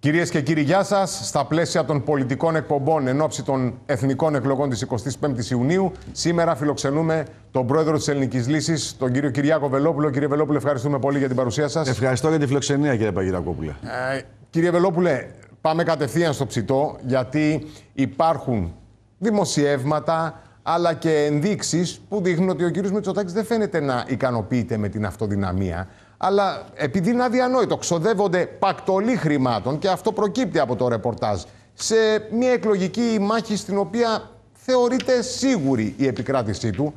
Κυρίες και κύριοι, γεια σας. Στα πλαίσια των πολιτικών εκπομπών εν ώψη των εθνικών εκλογών της 25η Ιουνίου, σήμερα φιλοξενούμε τον πρόεδρο της Ελληνικής Λύσης, τον κύριο Κυριάκο Βελόπουλο. Κύριε Βελόπουλο, ευχαριστούμε πολύ για την παρουσία σας. Ευχαριστώ για τη φιλοξενία, κύριε Παγκυρακόπουλε. Ε, κύριε Βελόπουλε, πάμε κατευθείαν στο ψητό, γιατί υπάρχουν δημοσιεύματα αλλά και ενδείξεις που δείχνουν ότι ο κύριος Μητσοτάκης δεν φαίνεται να ικανοποιείται με την αυτοδυναμία. Αλλά επειδή είναι αδιανόητο, ξοδεύονται πακτολή χρημάτων και αυτό προκύπτει από το ρεπορτάζ σε μια εκλογική μάχη στην οποία θεωρείται σίγουρη η επικράτησή του.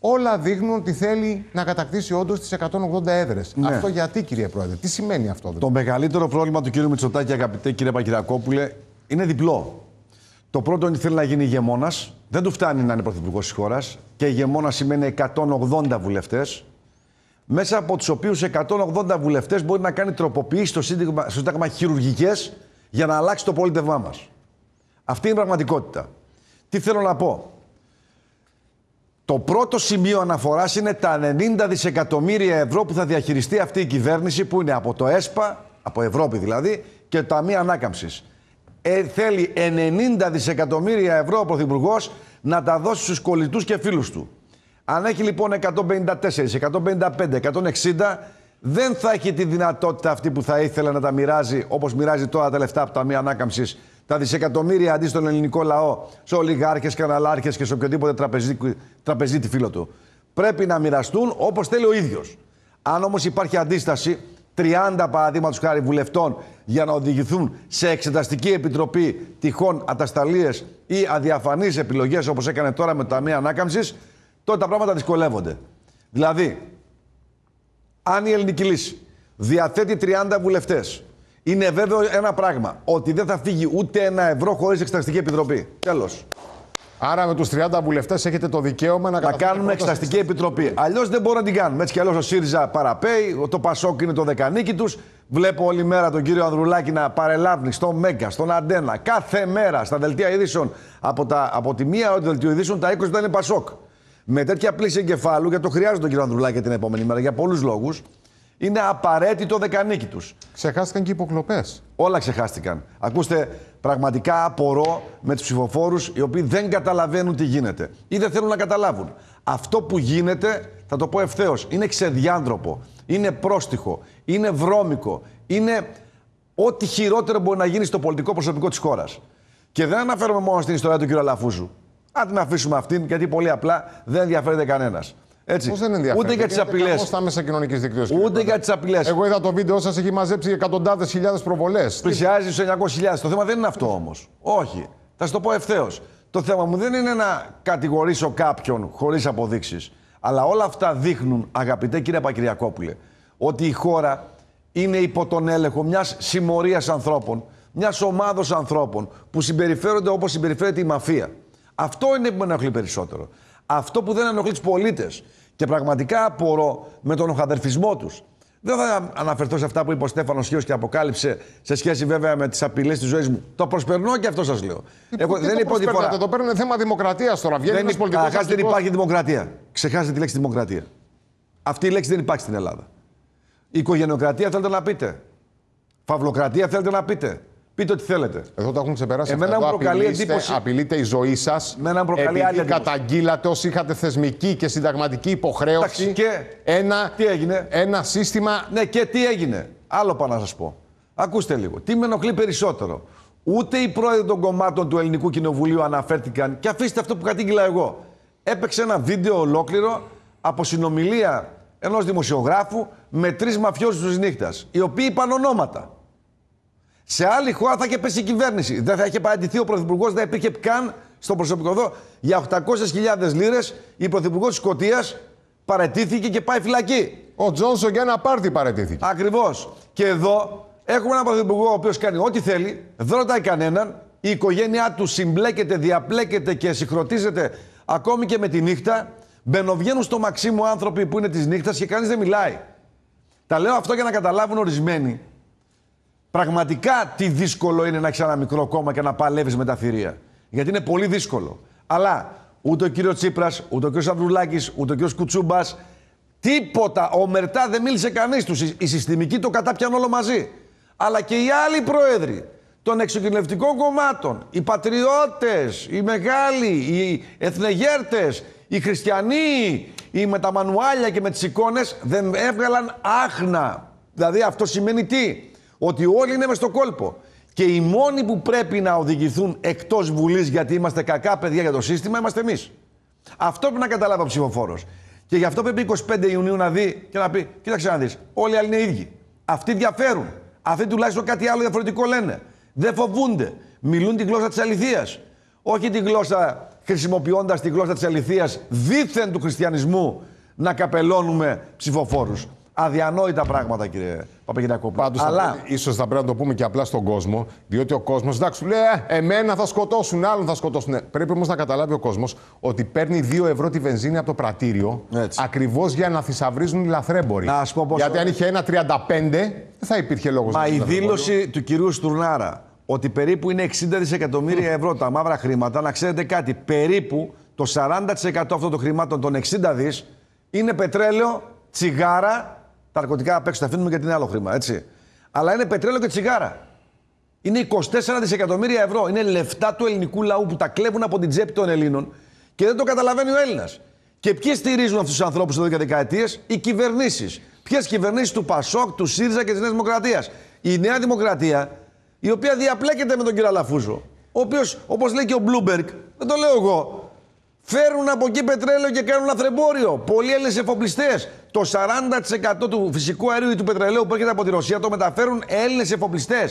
Όλα δείχνουν ότι θέλει να κατακτήσει όντως τις 180 έδρε. Αυτό γιατί, κύριε Πρόεδρε, τι σημαίνει αυτό. Το μεγαλύτερο πρόβλημα του κύριου Μητσοτάκη, αγαπητέ κύριε Παγκυρακόπουλε, είναι διπλό. Το πρώτο είναι ότι θέλει να γίνει ηγεμόνας. Δεν του φτάνει να είναι πρωθυπουργός της χώρας. Και ηγεμόνα σημαίνει 180 βουλευτές μέσα από τους οποίους 180 βουλευτές μπορεί να κάνει τροποποιήσεις στο Σύνταγμα, χειρουργικές για να αλλάξει το πολίτευμά μας. Αυτή είναι η πραγματικότητα. Τι θέλω να πω. Το πρώτο σημείο αναφοράς είναι τα 90 δισεκατομμύρια ευρώ που θα διαχειριστεί αυτή η κυβέρνηση που είναι από το ΕΣΠΑ, από Ευρώπη δηλαδή, και το Ταμείο ανάκαμψης. Ε, θέλει 90 δισεκατομμύρια ευρώ ο Πρωθυπουργός να τα δώσει στους κολλητούς και φίλους του. Αν έχει λοιπόν 154, 155, 160, δεν θα έχει τη δυνατότητα αυτή που θα ήθελε να τα μοιράζει όπως μοιράζει τώρα τα λεφτά από τα μία ανάκαμψης. Τα δισεκατομμύρια αντί στον ελληνικό λαό, σε ολιγάρχες, καναλάρχες και σε οποιοδήποτε τραπεζίτη, τραπεζίτη φίλο του. Πρέπει να μοιραστούν όπως θέλει ο ίδιος. Αν όμως υπάρχει αντίσταση 30 παραδείγματος χάρη βουλευτών για να οδηγηθούν σε εξεταστική επιτροπή τυχόν ατασταλίες ή αδιαφανείς επιλογές όπως έκανε τώρα με το Ταμείο Ανάκαμψης, τότε τα πράγματα δυσκολεύονται. Δηλαδή, αν η ελληνική λύση διαθέτει 30 βουλευτές, είναι βέβαιο ένα πράγμα. Ότι δεν θα φύγει ούτε ένα ευρώ χωρίς εξεταστική επιτροπή. Τέλος. Άρα με τους 30 βουλευτές έχετε το δικαίωμα να, να κάνουμε εξεταστική επιτροπή. Αλλιώς δεν μπορούμε να την κάνουμε. Έτσι κι αλλιώς ο ΣΥΡΙΖΑ παραπέει, το ΠΑΣΟΚ είναι το δεκανίκη τους. Βλέπω όλη μέρα τον κύριο Ανδρουλάκη να παρελάβει στο μέκα, στον Αντένα, κάθε μέρα στα δελτία ειδήσεων. Από, από τη μία ώρα του δελτίου ειδήσεων τα 20 ήταν ΠΑΣΟΚ με τέτοια πλήση εγκεφάλου, γιατί το χρειάζεται τον κύριο Ανδρουλάκη την επόμενη μέρα για πολλούς λόγους, είναι απαραίτητο δεκανίκη τους. Ξεχάστηκαν και οι υποκλοπές. Όλα ξεχάστηκαν. Ακούστε, πραγματικά απορώ με τους ψηφοφόρους οι οποίοι δεν καταλαβαίνουν τι γίνεται ή δεν θέλουν να καταλάβουν. Αυτό που γίνεται, θα το πω ευθέως, είναι ξεδιάντροπο, είναι πρόστιχο, είναι βρώμικο, είναι ό,τι χειρότερο μπορεί να γίνει στο πολιτικό προσωπικό της χώρας. Και δεν αναφέρομαι μόνο στην ιστορία του κ. Αλαφούζου. Α την αφήσουμε αυτήν, γιατί πολύ απλά δεν ενδιαφέρεται κανένας. Έτσι. Πώς δεν ενδιαφέρει. Ούτε για τις απειλέ. Ούτε για τις απειλές. Εγώ είδα το βίντεο σας, έχει μαζέψει εκατοντάδες χιλιάδες προβολές. Πλησιάζει στους 900.000. Το θέμα δεν είναι αυτό όμως. Όχι. Θα σου το πω ευθέως. Το θέμα μου δεν είναι να κατηγορήσω κάποιον χωρίς αποδείξεις. Αλλά όλα αυτά δείχνουν, αγαπητέ κύριε Πακυριακόπουλε, ότι η χώρα είναι υπό τον έλεγχο μιας συμμορίας ανθρώπων, μιας ομάδα ανθρώπων που συμπεριφέρονται όπως συμπεριφέρεται η μαφία. Αυτό είναι που με ενοχλεί περισσότερο. Αυτό που δεν ενοχλεί τους πολίτες. Και πραγματικά απορώ με τον οχαδερφισμό τους. Δεν θα αναφερθώ σε αυτά που είπε ο Στέφανος Χίο και αποκάλυψε σε σχέση βέβαια με τις απειλές της ζωής μου. Το προσπερνώ και αυτό σας λέω. Εγώ, δεν είναι φορά. Το παίρνουν θέμα δημοκρατίας τώρα. Βγαίνει ένα πολιτικό. Καταρχά δεν υπάρχει δημοκρατία. Ξεχάσετε τη λέξη δημοκρατία. Αυτή η λέξη δεν υπάρχει στην Ελλάδα. Η οικογενειοκρατία θέλετε να πείτε. Φαυλοκρατία θέλετε να πείτε. Πείτε ό,τι θέλετε. Εδώ το έχουν ξεπεράσει. Εμένα μου προκαλεί εντύπωση. Απειλείται η ζωή σας. Εμένα μου προκαλεί άλλη εντύπωση. Καταγγείλατε όσοι είχατε θεσμική και συνταγματική υποχρέωση. Εντάξει, και... Ένα... Τι έγινε. Ένα σύστημα. Ναι, και τι έγινε. Άλλο πάω να σας πω. Ακούστε λίγο. Τι με ενοχλεί περισσότερο. Ούτε οι πρόεδροι των κομμάτων του Ελληνικού Κοινοβουλίου αναφέρθηκαν. Και αφήστε αυτό που κατήγγειλα εγώ. Έπαιξε ένα βίντεο ολόκληρο από συνομιλία ενός δημοσιογράφου με τρεις μαφιόζους της νύχτας. Οι οποίοι είπαν ονόματα. Σε άλλη χώρα θα είχε πέσει η κυβέρνηση. Δεν θα είχε παραιτηθεί ο Πρωθυπουργός, δεν υπήρχε καν στο προσωπικό εδώ. Για 800.000 λίρες η Πρωθυπουργός της Σκωτίας παραιτήθηκε και πάει φυλακή. Ο Τζόνσον για ένα πάρτι παραιτήθηκε. Ακριβώς. Και εδώ έχουμε έναν Πρωθυπουργό ο οποίος κάνει ό,τι θέλει, δεν ρωτάει κανέναν. Η οικογένειά του συμπλέκεται, διαπλέκεται και συγχρονίζεται ακόμη και με τη νύχτα. Μπαινοβγαίνουν στο μαξί μου άνθρωποι που είναι της νύχτας και κανείς δεν μιλάει. Τα λέω αυτό για να καταλάβουν ορισμένοι Πραγματικά τι δύσκολο είναι να έχεις ένα μικρό κόμμα και να παλεύεις με τα θηρία. Γιατί είναι πολύ δύσκολο. Αλλά ούτε ο κύριος Τσίπρας, ούτε ο κύριος Αβρουλάκης, ούτε ο κύριος Κουτσούμπας, τίποτα. Ο Μερτά δεν μίλησε κανείς τους. Οι συστημικοί το κατάπιαν όλο μαζί. Αλλά και οι άλλοι πρόεδροι των εξοκοινωνιστικών κομμάτων, οι πατριώτες, οι μεγάλοι, οι εθνεγέρτες, οι χριστιανοί, οι με τα μανουάλια και με τις εικόνες δεν έβγαλαν άχνα. Δηλαδή αυτό σημαίνει τι ότι όλοι είναι μες στο κόλπο. Και οι μόνοι που πρέπει να οδηγηθούν εκτός Βουλής γιατί είμαστε κακά παιδιά για το σύστημα είμαστε εμείς. Αυτό πρέπει να καταλάβει ο ψηφοφόρος. Και γι' αυτό πρέπει 25 Ιουνίου να δει και να πει: Κοίταξε να δεις, όλοι οι άλλοι είναι ίδιοι. Αυτοί διαφέρουν. Αυτοί τουλάχιστον κάτι άλλο διαφορετικό λένε. Δεν φοβούνται. Μιλούν τη γλώσσα της αληθείας. Όχι τη γλώσσα χρησιμοποιώντας τη γλώσσα της αληθείας δίθεν του χριστιανισμού να καπελώνουμε ψηφοφόρους. Αδιανόητα πράγματα, κύριε Πάντως, Αλλά... ίσως θα πρέπει να το πούμε και απλά στον κόσμο, διότι ο κόσμος, εντάξει, λέει, «Ε, εμένα θα σκοτώσουν, άλλον θα σκοτώσουν. Ναι, πρέπει όμως να καταλάβει ο κόσμος ότι παίρνει 2 ευρώ τη βενζίνη από το πρατήριο ακριβώς για να θησαυρίζουν οι λαθρέμποροι. Γιατί αν είχε ένα 35, δεν θα υπήρχε λόγος να Μα η δήλωση του κυρίου Στουρνάρα ότι περίπου είναι 60 δισεκατομμύρια ευρώ τα μαύρα χρήματα, να ξέρετε κάτι, περίπου το 40% αυτών των χρημάτων των 60 είναι πετρέλαιο, τσιγάρα τα ναρκωτικά απ' έξω τα αφήνουμε γιατί είναι άλλο χρήμα, έτσι. Αλλά είναι πετρέλαιο και τσιγάρα. Είναι 24 δισεκατομμύρια ευρώ. Είναι λεφτά του ελληνικού λαού που τα κλέβουν από την τσέπη των Ελλήνων και δεν το καταλαβαίνει ο Έλληνας. Και ποιοι στηρίζουν αυτούς τους ανθρώπους εδώ και δεκαετίες, οι κυβερνήσεις. Ποιες κυβερνήσεις του Πασόκ, του ΣΥΡΙΖΑ και της Νέας Δημοκρατίας. Η Νέα Δημοκρατία, η οποία διαπλέκεται με τον κύριο Αλαφούζο, ο οποίος, όπως λέει και ο Μπλούμπεργκ, δεν το λέω εγώ, Φέρουν από εκεί πετρέλαιο και κάνουν λαθρεμπόριο. Πολλοί Έλληνες εφοπλιστές. Το 40% του φυσικού αερίου ή του πετρελαίου που έρχεται από τη Ρωσία το μεταφέρουν Έλληνες εφοπλιστές.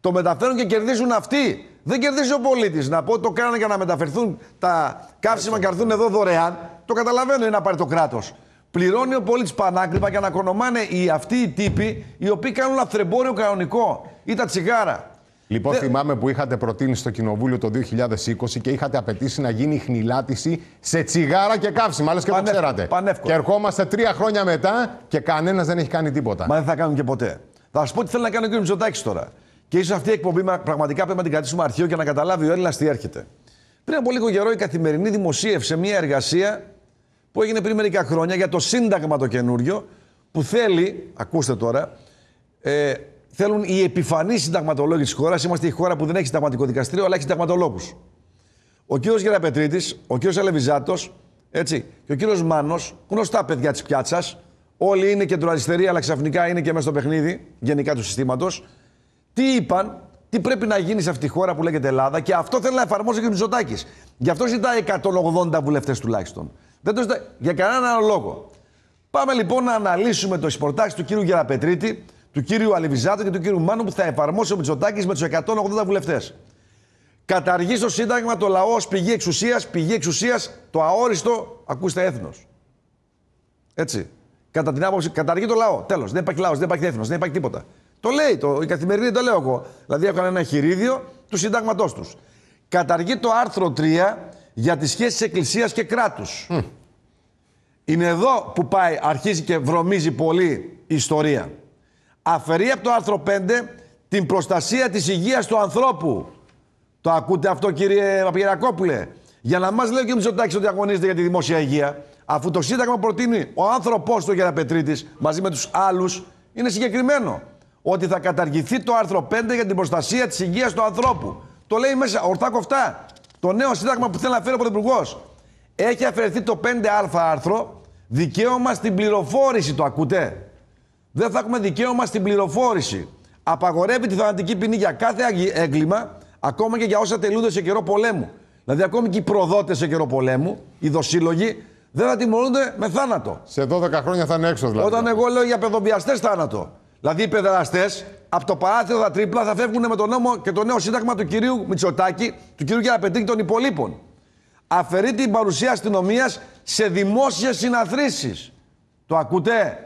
Το μεταφέρουν και κερδίζουν αυτοί. Δεν κερδίζει ο πολίτης. Να πω ότι το κάνανε για να μεταφερθούν τα καύσιμα και έρθουν εδώ δωρεάν. Το καταλαβαίνω είναι να πάρει το κράτος. Πληρώνει ο πολίτης πανάκριβα για να κονομάνε οι, αυτοί οι τύποι οι οποίοι κάνουν λαθρεμπόριο κανονικό ή τα τσιγάρα. Λοιπόν, θυμάμαι που είχατε προτείνει στο Κοινοβούλιο το 2020 και είχατε απαιτήσει να γίνει η χνηλάτιση σε τσιγάρα και καύσιμα. Λες και το ξέρατε. Πανεύκολα. Και ερχόμαστε τρία χρόνια μετά και κανένας δεν έχει κάνει τίποτα. Μα δεν θα κάνουν και ποτέ. Θα σου πω τι θέλει να κάνει ο κ. Μητσοτάκης τώρα. Και ίσως αυτή η εκπομπή πραγματικά πρέπει να την κρατήσουμε αρχείο για να καταλάβει ο Έλληνας τι έρχεται. Πριν από λίγο καιρό η καθημερινή δημοσίευσε μια εργασία που έγινε πριν μερικά χρόνια για το Σύνταγμα το καινούριο που θέλει, ακούστε τώρα, ε, θέλουν οι επιφανείς συνταγματολόγοι της χώρας. Είμαστε η χώρα που δεν έχει συνταγματικό δικαστήριο, αλλά έχει συνταγματολόγους. Ο κύριος Γεραπετρίτης, ο κύριος Αλεβιζάτος, έτσι, και ο κύριος Μάνος, γνωστά παιδιά της πιάτσας. Όλοι είναι κεντροαριστεροί, αλλά ξαφνικά είναι και μέσα στο παιχνίδι γενικά του συστήματος. Τι είπαν, τι πρέπει να γίνει σε αυτή τη χώρα που λέγεται Ελλάδα και αυτό θέλει να εφαρμόσει και ο Μιζωτάκη. Γι' αυτό ζητάει 180 βουλευτές τουλάχιστον. Δεν το ζητάει για κανέναν άλλο λόγο. Πάμε λοιπόν να αναλύσουμε το σπορτάξι του κύριου Γεραπετρίτη, του κύριου Αλεβιζάτου και του κύριου Μάνου που θα εφαρμόσει ο Μητσοτάκης με τους 180 βουλευτές. Καταργεί στο Σύνταγμα το λαό ως πηγή εξουσίας, πηγή εξουσίας, το αόριστο, ακούστε, έθνος. Έτσι. Κατά την άποψη, καταργεί το λαό. Τέλος. Δεν υπάρχει λαός, δεν υπάρχει έθνος, δεν υπάρχει τίποτα. Το λέει το, η καθημερινή, το λέω εγώ. Δηλαδή έχουν ένα χειρίδιο του συντάγματό τους. Καταργεί το άρθρο 3 για τις σχέσεις εκκλησίας και κράτους. Είναι εδώ που πάει, αρχίζει και βρωμίζει πολύ η ιστορία αφαιρεί από το άρθρο 5 την προστασία της υγείας του ανθρώπου. Το ακούτε αυτό κύριε Παπιερακόπουλε. Για να μας λέει ο κ. Μητσοτάκης ότι αγωνίζεται για τη δημόσια υγεία, αφού το Σύνταγμα προτείνει ο άνθρωπός του Γεραπετρίτης μαζί με τους άλλους, είναι συγκεκριμένο. Ότι θα καταργηθεί το άρθρο 5 για την προστασία της υγείας του ανθρώπου. Το λέει μέσα, ορθά κοφτά. Το νέο Σύνταγμα που θέλει να φέρει ο Πρωθυπουργός. Έχει αφαιρεθεί το 5α άρθρο δικαίωμα στην πληροφόρηση, το ακούτε δεν θα έχουμε δικαίωμα στην πληροφόρηση. Απαγορεύει τη θανατική ποινή για κάθε έγκλημα, ακόμα και για όσα τελούνται σε καιρό πολέμου. Δηλαδή, ακόμη και οι προδότες σε καιρό πολέμου, οι δοσύλλογοι, δεν θα τιμωρούνται με θάνατο. Σε 12 χρόνια θα είναι έξω, δηλαδή. Όταν εγώ λέω για παιδοβιαστές θάνατο. Δηλαδή, οι παιδεραστές από το παράθυρο τα τρίπλα θα φεύγουν με το νόμο και το νέο σύνταγμα του κυρίου Μητσοτάκη, του κυρίου Γιαναπεντή των υπολείπων. Αφαιρεί την παρουσία αστυνομίας σε δημόσιες συναθρήσεις. Το ακούτε.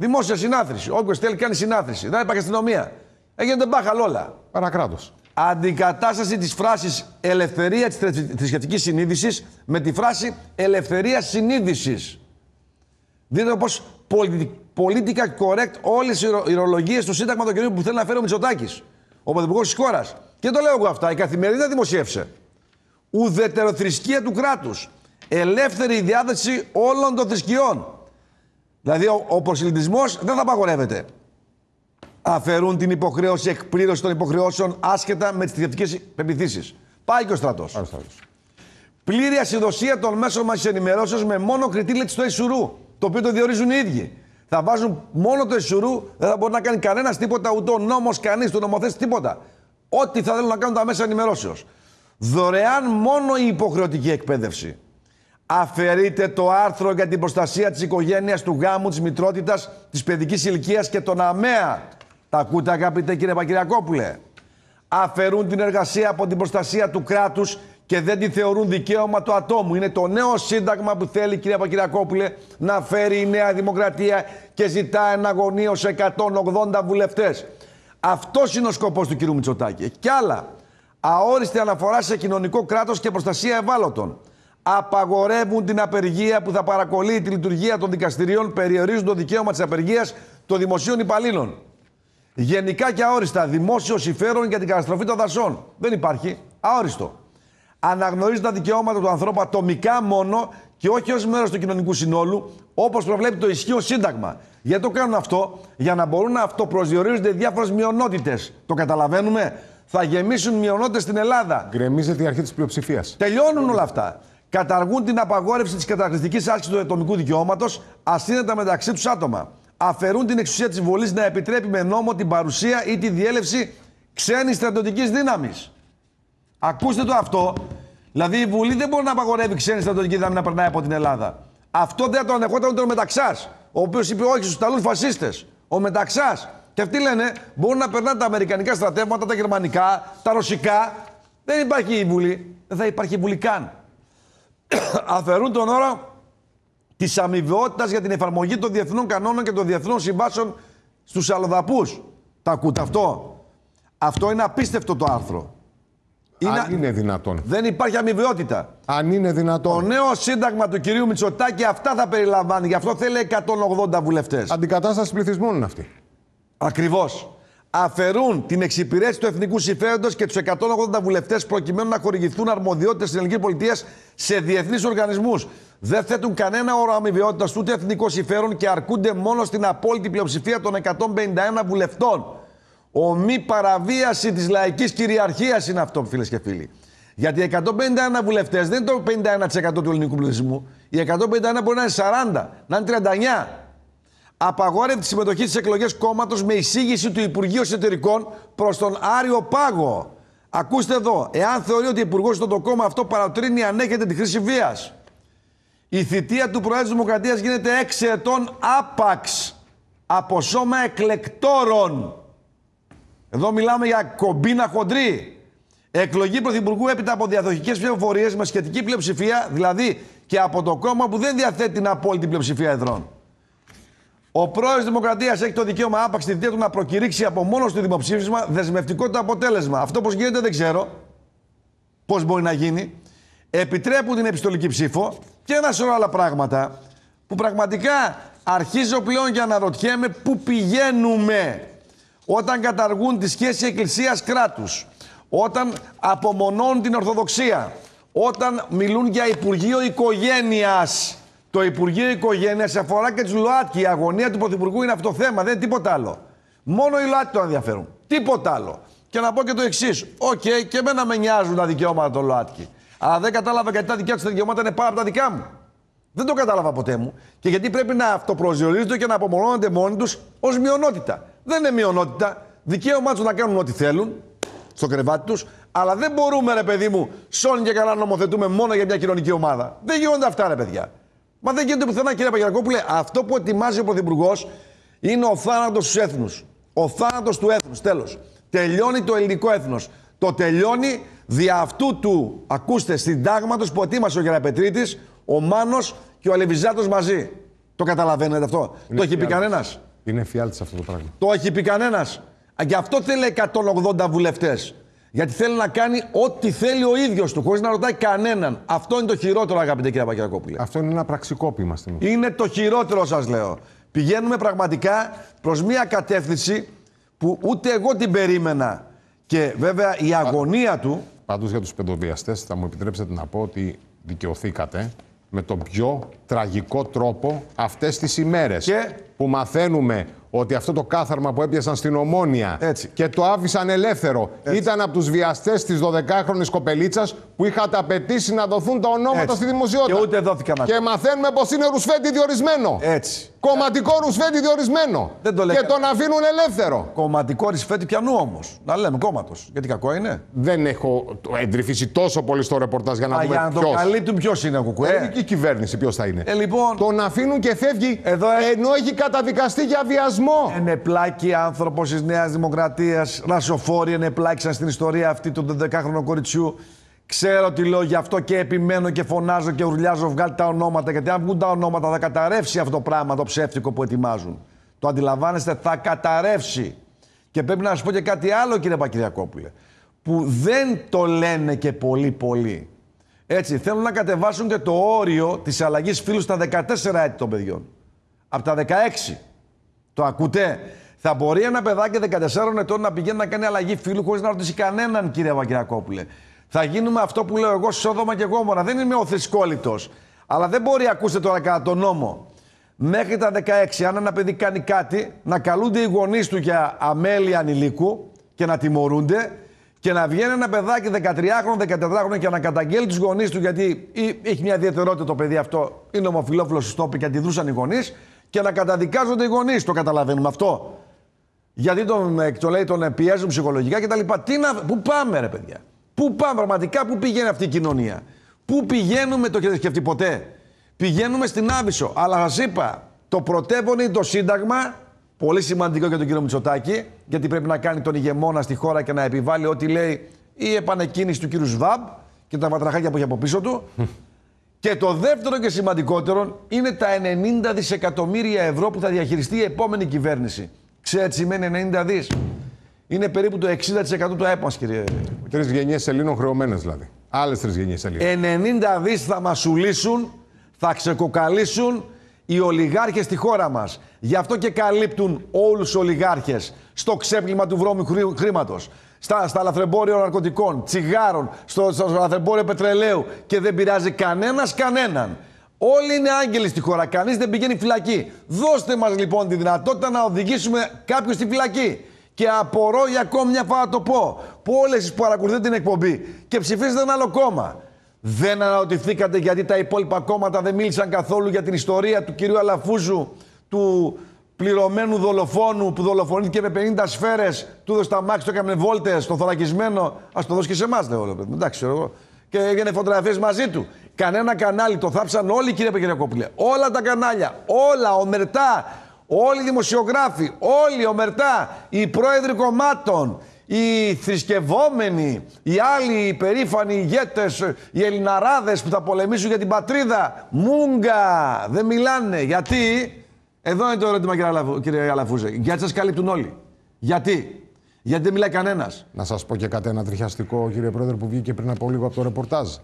Δημόσια συνάθρηση. Όποιος θέλει κάνει συνάθρηση. Δεν υπάρχει αστυνομία. Έγινε μπάχαλ όλα. Παρακράτος. Αντικατάσταση της φράσης ελευθερία της θρησκευτικής συνείδησης με τη φράση ελευθερία συνείδησης. Δείτε πώς πολιτικά correct όλες οι ορολογίε του Σύνταγμα του κυρίου που θέλει να φέρει ο Μητσοτάκης, ο Πρωθυπουργός της χώρας. Και το λέω εγώ αυτά. Η καθημερινή δημοσίευσε. Ουδετεροθρησκεία του κράτους. Ελεύθερη διάθεση όλων των θρησκειών. Δηλαδή, ο, ο δεν θα απαγορεύεται. Αφαιρούν την υποχρέωση εκπλήρωσης των υποχρεώσεων άσχετα με τις θρησκευτικές πεπιθήσεις. Πάει και ο στρατός. Πλήρη ασυνδοσία των μέσων μα ενημερώσεως με μόνο τη του Ισουρού, το οποίο το διορίζουν οι ίδιοι. Θα βάζουν μόνο το Ισουρού, δεν θα μπορεί να κάνει κανένας τίποτα, ούτε ο νόμος, κανείς, του νομοθέτης, τίποτα. Ό,τι θα θέλουν να κάνουν τα μέσα ενημερώσεως. Δωρεάν μόνο η υποχρεωτική εκπαίδευση. Αφαιρείτε το άρθρο για την προστασία της οικογένειας, του γάμου, της μητρότητας, της παιδικής ηλικίας και των αμαία. Τα ακούτε αγαπητέ κύριε Πακυριακόπουλε. Αφαιρούν την εργασία από την προστασία του κράτους και δεν τη θεωρούν δικαίωμα του ατόμου. Είναι το νέο σύνταγμα που θέλει κύριε Πακυριακόπουλε να φέρει η Νέα Δημοκρατία και ζητά ένα γωνίο σε 180 βουλευτές. Αυτός είναι ο σκοπός του κυρίου Μητσοτάκη. Και άλλα. Αόριστη αναφορά σε κοινωνικό κράτος και προστασία ευάλωτων απαγορεύουν την απεργία που θα παρακολύει τη λειτουργία των δικαστηρίων, περιορίζουν το δικαίωμα της απεργίας, των δημοσίων υπαλλήλων. Γενικά και αόριστα, δημόσιο συμφέρον για την καταστροφή των δασών. Δεν υπάρχει. Αόριστο. Αναγνωρίζουν τα δικαιώματα του ανθρώπου ατομικά μόνο και όχι ως μέρος του κοινωνικού συνόλου, όπως προβλέπει το ισχύον Σύνταγμα. Γιατί το κάνουν αυτό, για να μπορούν να αυτοπροσδιορίζονται διάφορες μειονότητες. Το καταλαβαίνουμε. Θα γεμίσουν μειονότητες στην Ελλάδα. Γκρεμίζεται η αρχή της πλειοψηφίας. Τελειώνουν όλα αυτά. Καταργούν την απαγόρευση της καταχρηστικής άσκησης του ατομικού δικαιώματος ασύνετα μεταξύ τους άτομα. Αφαιρούν την εξουσία της Βουλής να επιτρέπει με νόμο την παρουσία ή τη διέλευση ξένης στρατιωτικής δύναμης. Ακούστε το αυτό. Δηλαδή η Βουλή δεν μπορεί να απαγορεύει ξένη στρατιωτική δύναμη να περνάει από την Ελλάδα. Αυτό δεν το ανεχόταν ούτε ο Μεταξάς, ο οποίος είπε όχι στους Ιταλούς φασίστες. Ο Μεταξάς. Και αυτοί λένε μπορούν να περνάνε τα αμερικανικά στρατεύματα, τα γερμανικά, τα ρωσικά. Δεν υπάρχει η Βουλή. Δεν θα υπάρχει η Βουλή καν. αφαιρούν τον όρο της αμοιβαιότητας για την εφαρμογή των διεθνών κανόνων και των διεθνών συμβάσεων στους αλλοδαπούς. Τα ακούτε αυτό. Αυτό είναι απίστευτο το άρθρο. Είναι... Αν είναι δυνατόν. Δεν υπάρχει αμοιβαιότητα. Αν είναι δυνατόν. Το νέος σύνταγμα του κυρίου Μητσοτάκη αυτά θα περιλαμβάνει. Γι' αυτό θέλει 180 βουλευτές. Αντικατάσταση πληθυσμών είναι αυτή. Ακριβώς αφαιρούν την εξυπηρέτηση του εθνικού συμφέροντος και τους 180 βουλευτές προκειμένου να χορηγηθούν αρμοδιότητες στην ελληνική πολιτεία σε διεθνείς οργανισμούς. Δεν θέτουν κανένα όρο αμοιβαιότητας ούτε εθνικό συμφέρον και αρκούνται μόνο στην απόλυτη πλειοψηφία των 151 βουλευτών. μη παραβίαση της λαϊκής κυριαρχίας είναι αυτό, φίλες και φίλοι. Γιατί οι 151 βουλευτές δεν είναι το 51% του ελληνικού πληθυσμού. Οι 151 μπορεί να είναι 40, να είναι 39, απαγόρευε τη συμμετοχή στις εκλογές κόμματος με εισήγηση του Υπουργείου Εσωτερικών προς τον Άριο Πάγο. Ακούστε εδώ, εάν θεωρεί ότι ο Υπουργός στον το κόμμα αυτό παρατρύνει, ανέχεται τη χρήση βίας. Η θητεία του Προέδρου της Δημοκρατίας γίνεται 6 ετών άπαξ από σώμα εκλεκτόρων. Εδώ μιλάμε για κομπίνα χοντρή. Εκλογή Πρωθυπουργού έπειτα από διαδοχικές πληροφορίε με σχετική πλειοψηφία, δηλαδή και από το κόμμα που δεν διαθέτει την απόλυτη πλειοψηφία εδρών. Ο πρόεδρος Δημοκρατίας έχει το δικαίωμα άπαξ τη του να προκηρύξει από μόνος του δημοψήφισμα δεσμευτικό το αποτέλεσμα. Αυτό πώς γίνεται δεν ξέρω. Πώς μπορεί να γίνει. Επιτρέπουν την επιστολική ψήφο και ένα σωρό άλλα πράγματα που πραγματικά αρχίζω πλέον για να ρωτιέμαι πού πηγαίνουμε όταν καταργούν τη σχεση εκκλησίας κράτους. όταν απομονώνουν την Ορθοδοξία, όταν μιλούν για Υπουργείο Οικογένειας, το Υπουργείο Οικογένειας αφορά και του ΛΟΑΤΚΙ. Η αγωνία του Πρωθυπουργού είναι αυτό το θέμα, δεν είναι τίποτα άλλο. Μόνο οι ΛΟΑΤΚΙ το ενδιαφέρουν. Τίποτα άλλο. Και να πω και το εξής. Οκ, okay, και εμένα με νοιάζουν τα δικαιώματα των ΛΟΑΤΚΙ. Αλλά δεν κατάλαβα γιατί τα δικιά του δικαιώματα είναι πάρα από τα δικά μου. Δεν το κατάλαβα ποτέ μου. Και γιατί πρέπει να αυτοπροσδιορίζονται και να απομονώνονται μόνοι τους ως μειονότητα. Δεν είναι μειονότητα. Δικαίωμά τους να κάνουν ό,τι θέλουν στο κρεβάτι τους. Αλλά δεν μπορούμε, ρε παιδί μου, σώνει και καλά να νομοθετούμε μόνο για μια κοινωνική ομάδα. Δεν γίνονται αυτά, ρε παιδιά. Μα δεν γίνεται πουθενά, κύριε Παγιακόπουλε. Αυτό που ετοιμάζει ο Πρωθυπουργός είναι ο θάνατος του έθνους. Ο θάνατος του έθνους. Τέλος. Τελειώνει το ελληνικό έθνος. Το τελειώνει δια αυτού του, ακούστε, συντάγματος που ετοίμασε ο Γεραπετρίτη, ο Μάνος και ο Αλεβιζάτος μαζί. Το καταλαβαίνετε αυτό. το έχει πει κανένας. Είναι φιάλτη αυτό το πράγμα. Το έχει πει κανένας. Γι' αυτό θέλει 180 βουλευτές. Γιατί θέλει να κάνει ό,τι θέλει ο ίδιος του, χωρίς να ρωτάει κανέναν. Αυτό είναι το χειρότερο, αγαπητέ κύριε Αυτό είναι ένα πραξικόπημα στην ουσία. Είναι το χειρότερο, σας λέω. Πηγαίνουμε πραγματικά προς μια κατεύθυνση που ούτε εγώ την περίμενα. Και βέβαια η αγωνία του. Πάντως για τους παιδοβιαστέ, θα μου επιτρέψετε να πω ότι δικαιωθήκατε με τον πιο τραγικό τρόπο αυτές τις ημέρες και... που μαθαίνουμε ότι αυτό το κάθαρμα που έπιασαν στην Ομόνια Έτσι. και το άφησαν ελεύθερο ήταν από τους βιαστές της 12 χρονη κοπελίτσας που είχατε απαιτήσει να δοθούν τα ονόματα στη δημοσιότητα. Και ούτε δόθηκαν. Και μαθαίνουμε πώ είναι ρουσφέτη διορισμένο. Έτσι. Κομματικό ρουσφέτη διορισμένο. Δεν το και τον αφήνουν ελεύθερο. Κομματικό ρουσφέτη πιανού όμως. Να λέμε κόμματος. Γιατί κακό είναι. Δεν έχω εντρυφήσει τόσο πολύ στο ρεπορτάζ για να Α, δούμε για να το καλύπτουν ποιος είναι ο Κουκουέ. Ε. κυβέρνηση ποιος θα είναι. Ε, λοιπόν... Τον αφήνουν και φεύγει ε- ενώ έχει καταδικαστεί για βιασμό. Είναι Ενεπλάκη άνθρωπος της Νέας Δημοκρατίας, ρασοφόροι ενεπλάκησαν στην ιστορία αυτή του 12χρονου κοριτσιού. Ξέρω τι λέω γι' αυτό και επιμένω και φωνάζω και ουρλιάζω. Βγάλει τα ονόματα. Γιατί αν βγουν τα ονόματα, θα καταρρεύσει αυτό το πράγμα το ψεύτικο που ετοιμάζουν. Το αντιλαμβάνεστε, θα καταρρεύσει. Και πρέπει να σα πω και κάτι άλλο, κύριε Πακυριακόπουλε, που δεν το λένε και πολύ πολύ. Έτσι, θέλουν να κατεβάσουν και το όριο της αλλαγής φίλου στα 14 έτη των παιδιών. Από τα 16. Το ακούτε. Θα μπορεί ένα παιδάκι 14 ετών να πηγαίνει να κάνει αλλαγή φίλου χωρίς να ρωτήσει κανέναν, κύριε Βαγκυρακόπουλε. Θα γίνουμε αυτό που λέω εγώ, Σόδομα και Γόμορα. Δεν είμαι ο θρησκόλητος. Αλλά δεν μπορεί, ακούστε τώρα κατά τον νόμο. Μέχρι τα 16, αν ένα παιδί κάνει κάτι, να καλούνται οι γονείς του για αμέλεια ανηλίκου και να τιμωρούνται και να βγαίνει ένα παιδάκι 13χρονο, 14χρονο και να καταγγέλει τους γονείς του γιατί έχει μια ιδιαιτερότητα το παιδί αυτό, είναι ομοφυλόφιλος τόπο και αντιδρούσαν οι γονείς και να καταδικάζονται οι γονείς. Το καταλαβαίνουμε αυτό. Γιατί τον, το λέει, τον πιέζουν ψυχολογικά κτλ. Τι να, πού πάμε, ρε παιδιά. Πού πάμε, πραγματικά, πού πηγαίνει αυτή η κοινωνία. Πού πηγαίνουμε, το έχετε σκεφτεί ποτέ. Πηγαίνουμε στην Άβυσσο. Αλλά σας είπα, το πρωτεύον είναι το Σύνταγμα. Πολύ σημαντικό για τον κύριο Μητσοτάκη, γιατί πρέπει να κάνει τον ηγεμόνα στη χώρα και να επιβάλλει ό,τι λέει η επανεκκίνηση του κύριου Σβάμπ και τα βατραχάκια που έχει από πίσω του. Και το δεύτερο και σημαντικότερο είναι τα 90 δισεκατομμύρια ευρώ που θα διαχειριστεί η επόμενη κυβέρνηση. Ξέρετε τι σημαίνει 90 δις. Είναι περίπου το 60% του ΑΕΠ κύριε. Τρεις γενιές Ελλήνων χρεωμένε δηλαδή. Άλλες τρεις γενιές Ελλήνων. 90 δις θα μα θα ξεκοκαλίσουν οι ολιγάρχες στη χώρα μας. Γι' αυτό και καλύπτουν όλους τους ολιγάρχες στο ξέπλυμα του βρώμικου χρήματος στα, στα λαθρεμπόριο ναρκωτικών, τσιγάρων, στο, στο λαθρεμπόριο πετρελαίου και δεν πειράζει κανένας κανέναν. Όλοι είναι άγγελοι στη χώρα. Κανείς δεν πηγαίνει φυλακή. Δώστε μας λοιπόν τη δυνατότητα να οδηγήσουμε κάποιους στη φυλακή. Και απορώ για ακόμη μια φορά το πω. Που όλε που παρακολουθείτε την εκπομπή και ψηφίζετε ένα άλλο κόμμα. Δεν αναρωτηθήκατε γιατί τα υπόλοιπα κόμματα δεν μίλησαν καθόλου για την ιστορία του κυρίου Αλαφούζου, του, πληρωμένου δολοφόνου που δολοφονήθηκε με 50 σφαίρες, του έδωσε τα μάξι, το έκανε βόλτες, το θωρακισμένο. Ας το δώσει και σε εμάς, λέω όλο παιδί. Εντάξει, ξέρω εγώ. Και έγινε φωτογραφίες μαζί του. Κανένα κανάλι, το θάψαν όλοι, κύριε Παγκυριακόπουλε. Όλα τα κανάλια, όλα, ομερτά, όλοι οι δημοσιογράφοι, όλοι ομερτά, οι πρόεδροι κομμάτων, οι θρησκευόμενοι, οι άλλοι οι περήφανοι ηγέτες, οι Ελληναράδες που θα πολεμήσουν για την πατρίδα. Μούγκα! Δεν μιλάνε. Γιατί εδώ είναι το ερώτημα, κύριε Αλαφούζε. Γιατί σα καλύπτουν όλοι. Γιατί. Γιατί δεν μιλάει κανένας. Να σας πω και κάτι ένα τριχιαστικό, κύριε Πρόεδρε, που βγήκε πριν από λίγο από το ρεπορτάζ.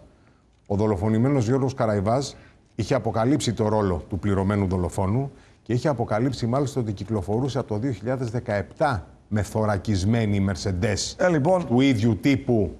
Ο δολοφονημένος Γιώργος Καραϊβάς είχε αποκαλύψει το ρόλο του πληρωμένου δολοφόνου και είχε αποκαλύψει μάλιστα ότι κυκλοφορούσε από το 2017 με θωρακισμένη Mercedes ε, λοιπόν. του ίδιου τύπου.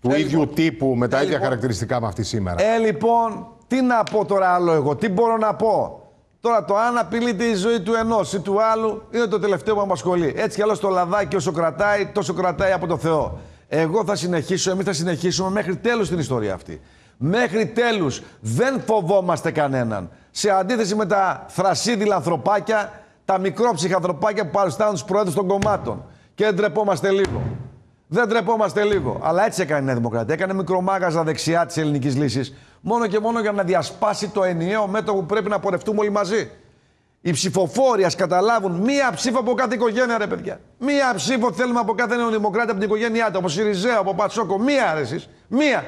Του ε, λοιπόν- ίδιου τύπου με τα ε, ίδια λοιπόν- χαρακτηριστικά με αυτή σήμερα. Ε, λοιπόν, τι να πω τώρα άλλο εγώ, τι μπορώ να πω. Τώρα το αν απειλείται η ζωή του ενός ή του άλλου είναι το τελευταίο που μας Έτσι κι αλλιώς το λαδάκι όσο κρατάει, τόσο κρατάει από το Θεό. Εγώ θα συνεχίσω, εμείς θα συνεχίσουμε μέχρι τέλους την ιστορία αυτή. Μέχρι τέλους δεν φοβόμαστε κανέναν. Σε αντίθεση με τα θρασίδηλα ανθρωπάκια, τα μικρόψυχα ανθρωπάκια που παριστάνουν τους προέδρους των κομμάτων. Και ντρεπόμαστε λίγο. Δεν τρεπόμαστε λίγο. Αλλά έτσι έκανε η Δημοκρατία. Έκανε μικρομάγαζα δεξιά της ελληνικής λύσης. Μόνο και μόνο για να διασπάσει το ενιαίο μέτωπο που πρέπει να πορευτούμε όλοι μαζί. Οι ψηφοφόροι ας καταλάβουν μία ψήφο από κάθε οικογένεια, ρε παιδιά. Μία ψήφο θέλουμε από κάθε Νέο Δημοκράτη, από την οικογένειά του, από Σιριζέα, από Πατσόκο. Μία αρέσει. Μία.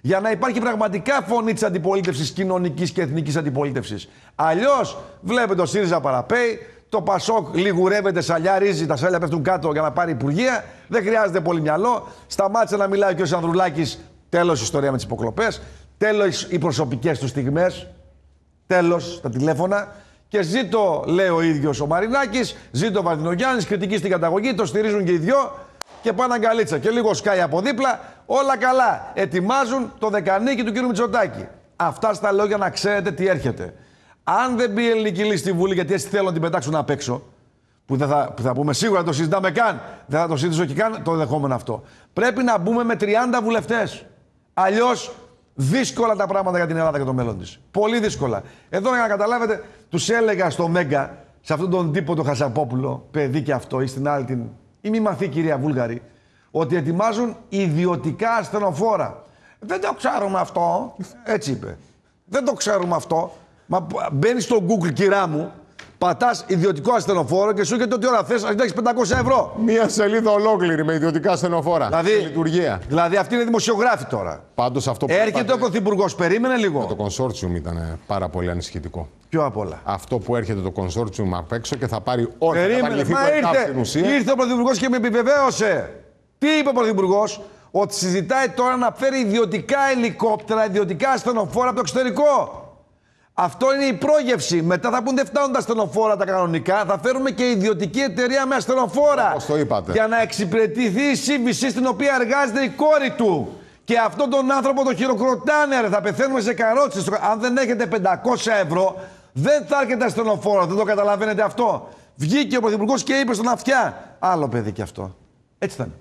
Για να υπάρχει πραγματικά φωνή της αντιπολίτευσης, κοινωνικής και εθνικής αντιπολίτευσης. Αλλιώς βλέπετε ο ΣΥΡΙΖΑ παραπέει, το Πασόκ λιγουρεύεται σαλιά, ρίζει τα σάλια πέφτουν κάτω για να πάρει υπουργεία. Δεν χρειάζεται πολύ μυαλό. Σταμάτησε να μιλάει και ο Ανδρουλάκης. Τέλος η ιστορία με τις υποκλοπές. Τέλος οι προσωπικές τους στιγμές. Τέλος τα τηλέφωνα. Και ζήτω, λέει ο ίδιος ο Μαρινάκης, ζήτω ο Βαρδινογιάννης, κριτική στην καταγωγή, το στηρίζουν και οι δυο και πάνε αγκαλίτσα. Και λίγο σκάει από δίπλα, όλα καλά. Ετοιμάζουν το δεκανίκι του κ. Μητσοτάκη. Αυτά στα λόγια να ξέρετε τι έρχεται. Αν δεν μπει η ελληνική λύση στη Βουλή, γιατί έτσι θέλω να την πετάξουν απ' έξω, που, δεν θα, που θα πούμε σίγουρα το συζητάμε καν, δεν θα το συζητήσω και καν το δεχόμενο αυτό. Πρέπει να μπούμε με 30 βουλευτές. Αλλιώς δύσκολα τα πράγματα για την Ελλάδα και το μέλλον της. Πολύ δύσκολα. Εδώ για να καταλάβετε, τους έλεγα στο Μέγκα, σε αυτόν τον τύπο τον Χασαπόπουλο, παιδί και αυτό, ή στην άλλη την. ή μη μαθή κυρία Βούλγαρη, ότι ετοιμάζουν ιδιωτικά ασθενοφόρα. Δεν το ξέρουμε αυτό, έτσι είπε. Δεν το ξέρουμε αυτό. Μα μπαίνεις στο Google, κυρά μου, πατάς ιδιωτικό ασθενοφόρο και σου έρχεται ό,τι ώρα θε, κοιτάξει 500 ευρώ. Μία σελίδα ολόκληρη με ιδιωτικά ασθενοφόρα. Δηλαδή, σε λειτουργία. Δηλαδή αυτή είναι δημοσιογράφη τώρα. Πάντως αυτό που. Έρχεται πάτε... ο Πρωθυπουργός, περίμενε λίγο. Με το κονσόρτσιουμ ήταν ε, πάρα πολύ ανησυχητικό. Πιο απ' όλα. Αυτό που έρχεται το κονσόρτσιουμ απ' έξω και θα πάρει όλα τα ήρθε, ουσία. ήρθε ο Πρωθυπουργός και με επιβεβαίωσε. Τι είπε ο Πρωθυπουργός, ότι συζητάει τώρα να φέρει ιδιωτικά ελικόπτερα, ιδιωτικά ασθενοφόρα από το εξωτερικό. Αυτό είναι η πρόγευση. Μετά θα πούν δεν φτάνουν τα στενοφόρα τα κανονικά. Θα φέρουμε και ιδιωτική εταιρεία με στενοφόρα. Όπως το είπατε. Για να εξυπηρετηθεί η σύμβηση στην οποία εργάζεται η κόρη του. Και αυτόν τον άνθρωπο το χειροκροτάνε. Ρε. Θα πεθαίνουμε σε καρότσι. Αν δεν έχετε 500 ευρώ, δεν θα έρχεται στενοφόρα. Δεν το καταλαβαίνετε αυτό. Βγήκε ο Πρωθυπουργός και είπε στον αυτιά. Άλλο παιδί κι αυτό. Έτσι ήταν.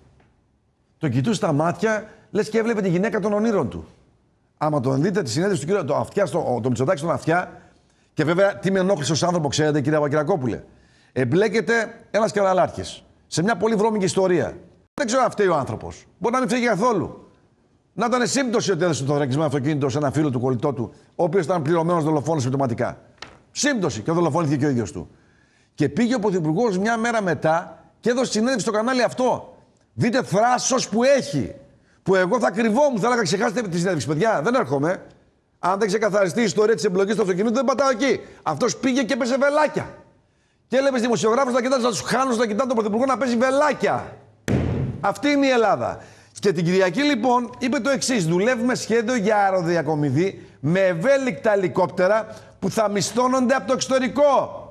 Το κοιτούσε στα μάτια, λες και έβλεπε τη γυναίκα των ονείρων του. Άμα τον δείτε τη συνέντευξη του κύριου το αυτιά, στο, το Μητσοτάκη στον Αυτιά, και βέβαια τι με ενόχλησε ως άνθρωπο, ξέρετε κύριε Βακυρακόπουλε. Εμπλέκεται ένας κεραλάρχη σε μια πολύ βρώμικη ιστορία. Δεν ξέρω αν φταίει ο άνθρωπος. Μπορεί να μην φταίει καθόλου. Να ήταν σύμπτωση ότι έδωσε το δρακισμένο αυτοκίνητο σε ένα φίλο του κολλητό του, ο οποίος ήταν πληρωμένος δολοφόνος συμπτωματικά. Σύμπτωση και δολοφονήθηκε και ο ίδιος του. Και πήγε ο Πρωθυπουργός μια μέρα μετά και έδωσε συνέντευξη στο κανάλι αυτό. Δείτε θράσος που έχει που εγώ θα κρυβόμουν, θα έλεγα ξεχάσετε τη συνέντευξη. Παιδιά, δεν έρχομαι. Αν δεν ξεκαθαριστεί η ιστορία της εμπλοκής του αυτοκινήτου, δεν πατάω εκεί. Αυτός πήγε και πέσε βελάκια. Και έλεγε δημοσιογράφου να κοιτάζει, να τους χάνουν, να κοιτάζουν τον Πρωθυπουργό να παίζει βελάκια. Αυτή είναι η Ελλάδα. Και την Κυριακή λοιπόν είπε το εξής: Δουλεύουμε σχέδιο για αεροδιακομιδή με ευέλικτα ελικόπτερα που θα μισθώνονται από το εξωτερικό.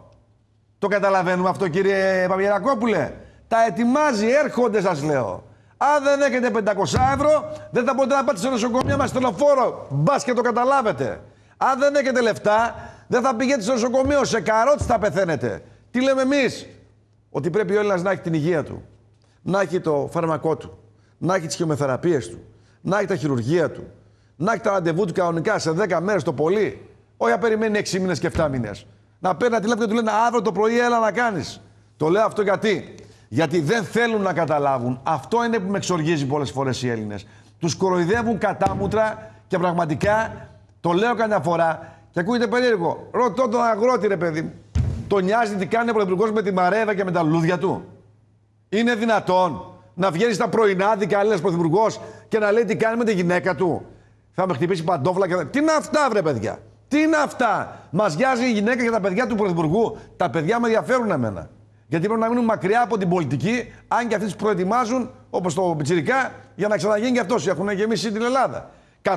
Το καταλαβαίνουμε αυτό, κύριε Παπαγερακόπουλε. Τα ετοιμάζει, έρχονται, σας λέω. Αν δεν έχετε 500 ευρώ, δεν θα μπορείτε να πάτε στο νοσοκομείο με στενοφόρο. Μπας και το καταλάβετε. Αν δεν έχετε λεφτά, δεν θα πηγαίνετε στο νοσοκομείο. Σε καρότσι θα πεθαίνετε. Τι λέμε εμείς, Ότι πρέπει ο Έλληνας να έχει την υγεία του, να έχει το φάρμακό του, να έχει τις χημεθεραπείες του, να έχει τα χειρουργία του, να έχει τα ραντεβού του κανονικά σε 10 μέρες το πολύ. Όχι να περιμένει 6 μήνες και 7 μήνες. Να παίρνει ένα τηλέφωνο και του λένε αύριο το πρωί έλα να κάνεις. Το λέω αυτό γιατί γιατί δεν θέλουν να καταλάβουν. Αυτό είναι που με εξοργίζει πολλές φορές οι Έλληνες. Τους κοροϊδεύουν κατάμουτρα και πραγματικά το λέω καμιά φορά και ακούγεται περίεργο. Ρωτώ τον αγρότη, ρε παιδί μου. Τον νοιάζει τι κάνει ο Πρωθυπουργός με τη μαρέδα και με τα λούδια του. Είναι δυνατόν να βγαίνεις στα πρωινάδικα ένα Πρωθυπουργός και να λέει τι κάνει με τη γυναίκα του. Θα με χτυπήσει παντόφλα και θα. Τι είναι αυτά, βρε παιδιά. Τι είναι αυτά. Μας η γυναίκα και τα παιδιά του Πρωθυπουργού. Τα παιδιά με ενδιαφέρουν εμένα. Γιατί πρέπει να μείνουν μακριά από την πολιτική, αν και αυτοί τι προετοιμάζουν, όπως το Πιτσυρικά, για να ξαναγίνει και αυτός. Έχουν γεμίσει την Ελλάδα. 140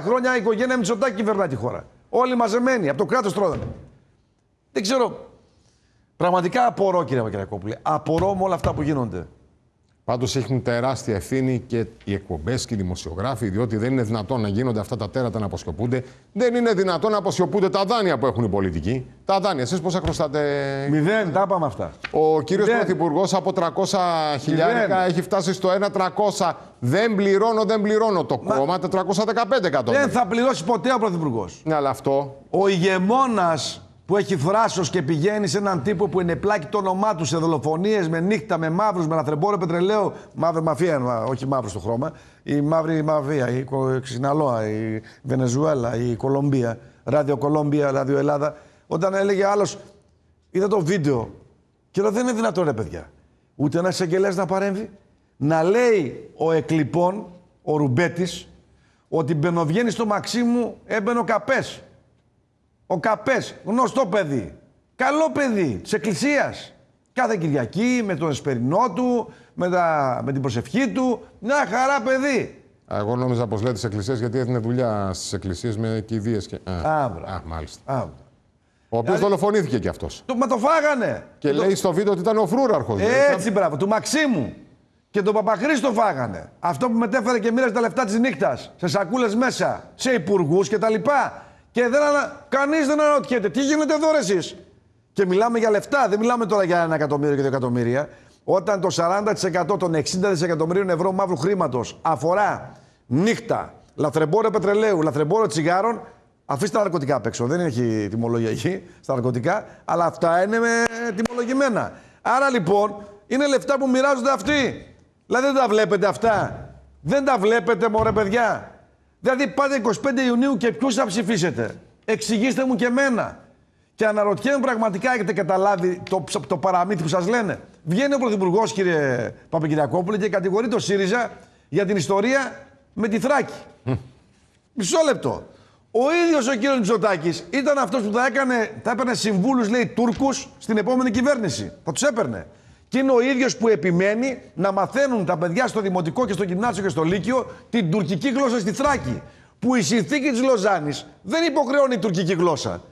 χρόνια η οικογένεια Μητσοτάκη κυβερνά τη χώρα. Όλοι μαζεμένοι, από το κράτος τρώνε. Δεν ξέρω. Πραγματικά απορώ, κύριε Μακριακόπουλε. Απορώ με όλα αυτά που γίνονται. Πάντως έχουν τεράστια ευθύνη και οι εκπομπές και οι δημοσιογράφοι, διότι δεν είναι δυνατόν να γίνονται αυτά τα τέρατα να αποσιωπούνται. Δεν είναι δυνατόν να αποσιωπούνται τα δάνεια που έχουν οι πολιτικοί. Τα δάνεια, εσείς πόσα χρωστάτε... Μηδέν, τα είπαμε αυτά. Ο κύριος Πρωθυπουργός από 300 έχει φτάσει στο 1.300. Δεν πληρώνω, δεν πληρώνω το κόμμα, 415 εκατομμύρια. Δεν θα πληρώσει ποτέ ο Πρωθυπουργός. Ναι, αλλά αυτό... Ο ηγεμόνας που έχει θράσο και πηγαίνει σε έναν τύπο που ενεπλάκει το όνομά του σε δολοφονίες με νύχτα, με μαύρους, με λαθρεμπόρο πετρελαίο Μαύρη μαφία, όχι μαύρος το χρώμα. Η μαύρη μαφία, η Ξιναλόα, η Βενεζουέλα, η Κολομπία, Ράδιο Κολομπία, Ράδιο Ελλάδα. Όταν έλεγε άλλος, είδα το βίντεο και λέω δεν είναι δυνατόν ρε παιδιά. Ούτε ένας εισαγγελέας να παρέμβει. Να λέει ο εκλειπών, ο Ρουμπέτης, ότι μπαινοβγαίνει στο μαξί μου, έμπαινο καπές. Ο Καπές, γνωστό παιδί. Καλό παιδί της Εκκλησίας. Κάθε Κυριακή με τον εσπερινό του, με, τα, με την προσευχή του. Μια χαρά παιδί. Εγώ νόμιζα πως λέει τις εκκλησίες γιατί έδινε δουλειά στις εκκλησίες με κηδείες και. Α, α, μάλιστα. Άμπρα. ο οποίος δηλαδή... δολοφονήθηκε κι αυτός. Το, μα το φάγανε. Και το... λέει στο βίντεο ότι ήταν ο φρούραρχο. Έτσι, μπράβο, του Μαξίμου. Και τον Παπαχρήστο φάγανε. Αυτό που μετέφερε και μοίραζε τα λεφτά της νύχτας σε σακούλες μέσα, σε υπουργούς κτλ. Και δεν ανα... κανείς δεν αναρωτιέται τι γίνεται εδώ εσείς. Και μιλάμε για λεφτά, δεν μιλάμε τώρα για ένα εκατομμύριο και δύο εκατομμύρια. Όταν το 40% των 60 δισεκατομμυρίων ευρώ μαύρου χρήματος αφορά νύχτα, λαθρεμπόριο πετρελαίου, λαθρεμπόριο τσιγάρων, αφήστε τα ναρκωτικά απ' έξω. Δεν έχει τιμολογία στα ναρκωτικά, αλλά αυτά είναι με τιμολογημένα. Άρα λοιπόν είναι λεφτά που μοιράζονται αυτοί. Δηλαδή δεν τα βλέπετε αυτά. Δεν τα βλέπετε, μωρέ παιδιά. Δηλαδή πάτε 25 Ιουνίου και ποιους θα ψηφίσετε. Εξηγήστε μου και εμένα. Και αναρωτιέμαι πραγματικά, έχετε καταλάβει το, το παραμύθι που σας λένε. Βγαίνει ο Πρωθυπουργός, κύριε Παπακυριακόπουλε, και κατηγορεί το ΣΥΡΙΖΑ για την ιστορία με τη Θράκη. Μισό λεπτό. Ο ίδιος ο κύριος Μητσοτάκης ήταν αυτός που θα, έκανε, θα έπαιρνε συμβούλους, λέει, Τούρκους στην επόμενη κυβέρνηση. Θα τους έπαιρνε. Και είναι ο ίδιος που επιμένει να μαθαίνουν τα παιδιά στο δημοτικό και στο γυμνάσιο και στο λύκειο την τουρκική γλώσσα στη Θράκη. Που η συνθήκη της Λοζάνης δεν υποχρεώνει η τουρκική γλώσσα.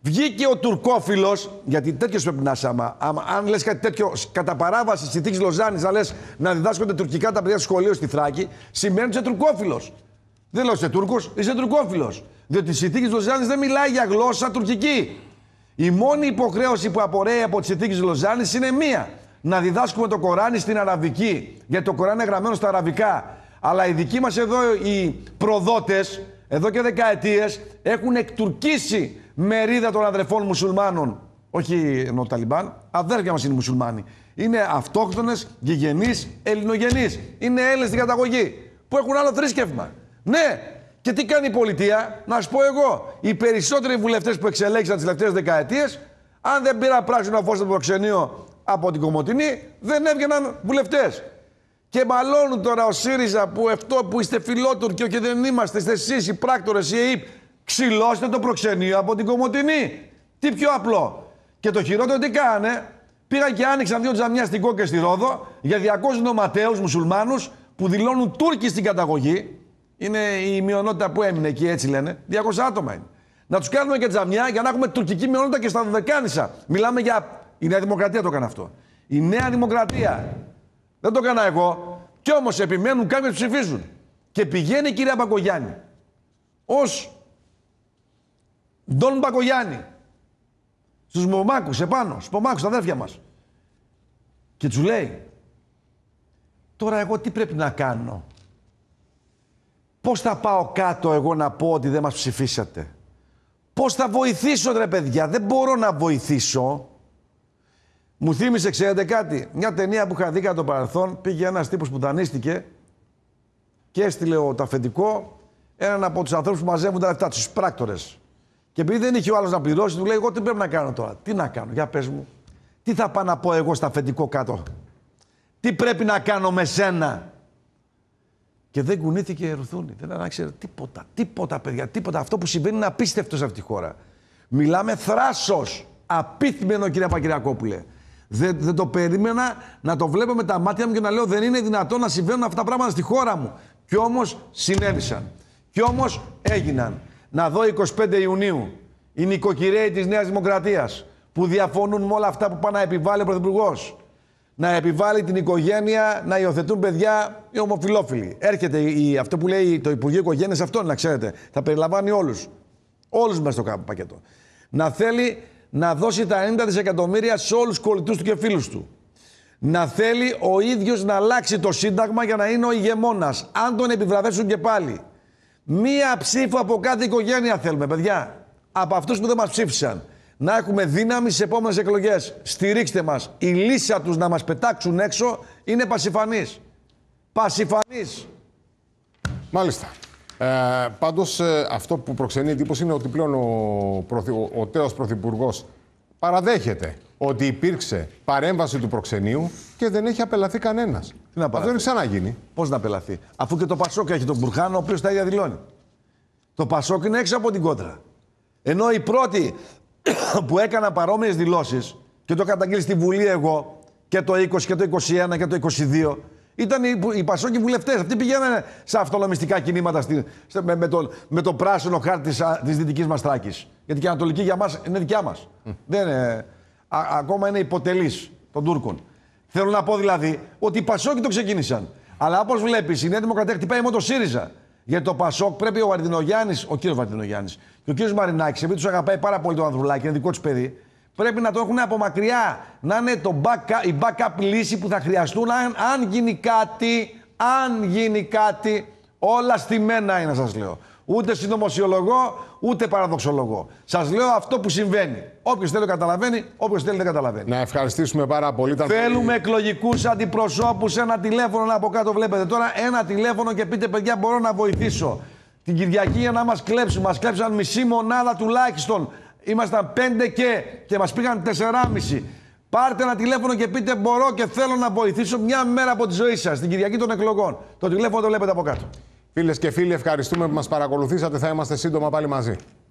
Βγήκε ο τουρκόφιλος, γιατί τέτοιος πρέπει να είσαι άμα. αν λες κάτι τέτοιο, κατά παράβαση συνθήκη Λοζάνης, να λες να διδάσκονται τουρκικά τα παιδιά στο σχολείο στη Θράκη, σημαίνει ότι είσαι τουρκόφιλος. Δεν λέω είσαι Τούρκος, είσαι τουρκόφιλος. Διότι η συνθήκη Λοζάνης δεν μιλάει για γλώσσα τουρκική. Η μόνη υποχρέωση που απορρέει από τη συνθήκη Λοζάνης είναι μία να διδάσκουμε το Κοράνι στην Αραβική, γιατί το Κοράνι είναι γραμμένο στα Αραβικά. Αλλά οι δικοί μας εδώ οι προδότες, εδώ και δεκαετίες, έχουν εκτουρκίσει μερίδα των αδερφών μουσουλμάνων. Όχι ενώ Ταλιμπάν, αδέρφια μας είναι μουσουλμάνοι. Είναι αυτόχθονες, γηγενείς, ελληνογενείς. Είναι Έλληνες στην καταγωγή, που έχουν άλλο θρήσκευμα. Ναι, και τι κάνει η πολιτεία, να σου πω εγώ. Οι περισσότεροι βουλευτές που εξελέγησαν τις τελευταίες δεκαετίες, αν δεν πήρα πράσινο φως στο προξενείο από την Κομωτινή δεν έβγαιναν βουλευτές. Και μαλώνουν τώρα ο ΣΥΡΙΖΑ που αυτό που είστε φιλότουρκοι και δεν είμαστε, είστε εσείς οι πράκτορες, οι ΕΕΠ. Ξυλώστε το προξενείο από την Κομωτινή. Τι πιο απλό. Και το χειρότερο τι κάνε. Πήγαν και άνοιξαν δύο τζαμιά στην Κόκκε στη Ρόδο για 200 νοματέους μουσουλμάνους που δηλώνουν Τούρκοι στην καταγωγή. Είναι η μειονότητα που έμεινε εκεί, έτσι λένε. 200 άτομα είναι. Να τους κάνουμε και τζαμιά για να έχουμε τουρκική μειονότητα και στα Δωδεκάνησα. Μιλάμε για η Νέα Δημοκρατία το έκανε αυτό. Η Νέα Δημοκρατία. Δεν το έκανα εγώ. Κι όμως επιμένουν κάποιοι να ψηφίζουν. Και πηγαίνει η κυρία Μπακογιάννη. Ως Ντόν Μπακογιάννη. Στους Μωμάκους επάνω, στους Μωμάκους, τα αδέρφια μας. Και τους λέει, τώρα εγώ τι πρέπει να κάνω. Πώς θα πάω κάτω εγώ να πω ότι δεν μας ψηφίσατε. Πώς θα βοηθήσω ρε παιδιά, δεν μπορώ να βοηθήσω. Μου θύμισε, ξέρετε κάτι, μια ταινία που είχα δει κατά το παρελθόν. Πήγε ένας τύπος που δανείστηκε και έστειλε το αφεντικό έναν από τους ανθρώπους που μαζεύουν τα λεφτά, τους πράκτορες. Και επειδή δεν είχε ο άλλος να πληρώσει, του λέει: Εγώ τι πρέπει να κάνω τώρα. Τι να κάνω, για πες μου, τι θα πάω να πω εγώ στα αφεντικό κάτω. Τι πρέπει να κάνω με σένα. Και δεν κουνήθηκε η Ρουθούνη. Δεν ανάξερε τίποτα, τίποτα παιδιά, τίποτα. Αυτό που συμβαίνει είναι απίστευτος σε αυτή τη χώρα. Μιλάμε θράσος. Απίθμενο κύριε δεν, δεν το περίμενα να το βλέπω με τα μάτια μου και να λέω δεν είναι δυνατόν να συμβαίνουν αυτά τα πράγματα στη χώρα μου. Κι όμως συνέβησαν. Κι όμως έγιναν. Να δω 25 Ιουνίου οι νοικοκυρέοι της Νέας Δημοκρατίας που διαφωνούν με όλα αυτά που πάνε να επιβάλλει ο Πρωθυπουργός. Να επιβάλλει την οικογένεια να υιοθετούν παιδιά οι ομοφυλόφιλοι. Έρχεται η, αυτό που λέει το Υπουργείο Οικογένειας, αυτό να ξέρετε. Θα περιλαμβάνει όλους. Όλους μέσα στο πακέτο. Να θέλει να δώσει τα 90 δισεκατομμύρια σε όλους τους κολλητούς του και φίλους του. Να θέλει ο ίδιος να αλλάξει το Σύνταγμα για να είναι ο ηγεμόνας, αν τον επιβραβεύσουν και πάλι. Μία ψήφο από κάθε οικογένεια θέλουμε, παιδιά. Από αυτούς που δεν μας ψήφισαν. Να έχουμε δύναμη στι επόμενες εκλογές. Στηρίξτε μας. Η λύσα τους να μας πετάξουν έξω είναι πασιφανής. Πασιφανής. Μάλιστα. Ε, Πάντως, ε, αυτό που προξενεί εντύπωση είναι ότι πλέον ο, ο, ο τέος Πρωθυπουργός παραδέχεται ότι υπήρξε παρέμβαση του προξενείου και δεν έχει απελαθεί κανένας. Αυτό είναι ξαναγίνει. Πώς να απελαθεί, αφού και το Πασόκ έχει τον Μπουρχάνο, ο οποίος τα ίδια δηλώνει. Το Πασόκ είναι έξω από την κόντρα. Ενώ οι πρώτοι που έκανα παρόμοιες δηλώσεις και το καταγγείλει στη Βουλή εγώ και το 20 και το 21 και το 22 ήταν οι, οι Πασόκοι βουλευτές. Αυτοί πηγαίνανε σε αυτονομιστικά κινήματα στη, σε, με, τον, με το πράσινο χάρτη της δυτικής μας τράκη. Γιατί και η Ανατολική για μας είναι δικιά μας. Δεν ακόμα είναι υποτελής των Τούρκων. Θέλω να πω δηλαδή ότι οι Πασόκοι το ξεκίνησαν. Αλλά όπως βλέπεις, η Νέα Δημοκρατία χτυπάει μόνο το ΣΥΡΙΖΑ. Γιατί το Πασόκ πρέπει ο Βαρδινογιάννης, ο κύριος Βαρδινογιάννης και ο κύριος Μαρινάκης, επειδή τους αγαπάει πάρα πολύ το Ανδρουλάκη, είναι δικό τους παιδί, Πρέπει να το έχουν από μακριά. Να είναι το back, η backup λύση που θα χρειαστούν αν, αν γίνει κάτι. Αν γίνει κάτι, όλα στη μένα είναι, σας λέω. Ούτε συνωμοσιολογώ, ούτε παραδοξολογώ. Σας λέω αυτό που συμβαίνει. Όποιος θέλει το καταλαβαίνει, όποιος θέλει δεν καταλαβαίνει. Να ευχαριστήσουμε πάρα πολύ. Θέλουμε εκλογικούς αντιπροσώπους. Ένα τηλέφωνο να από κάτω βλέπετε τώρα. Ένα τηλέφωνο και πείτε, παιδιά, μπορώ να βοηθήσω. Την Κυριακή για να μας κλέψουν. Μας κλέψαν μισή μονάδα τουλάχιστον Ήμασταν πέντε και και μας πήγαν 4,5. Πάρτε ένα τηλέφωνο και πείτε μπορώ και θέλω να βοηθήσω μια μέρα από τη ζωή σας, την Κυριακή των εκλογών. Το τηλέφωνο το βλέπετε από κάτω. Φίλες και φίλοι, ευχαριστούμε που μας παρακολουθήσατε. Θα είμαστε σύντομα πάλι μαζί.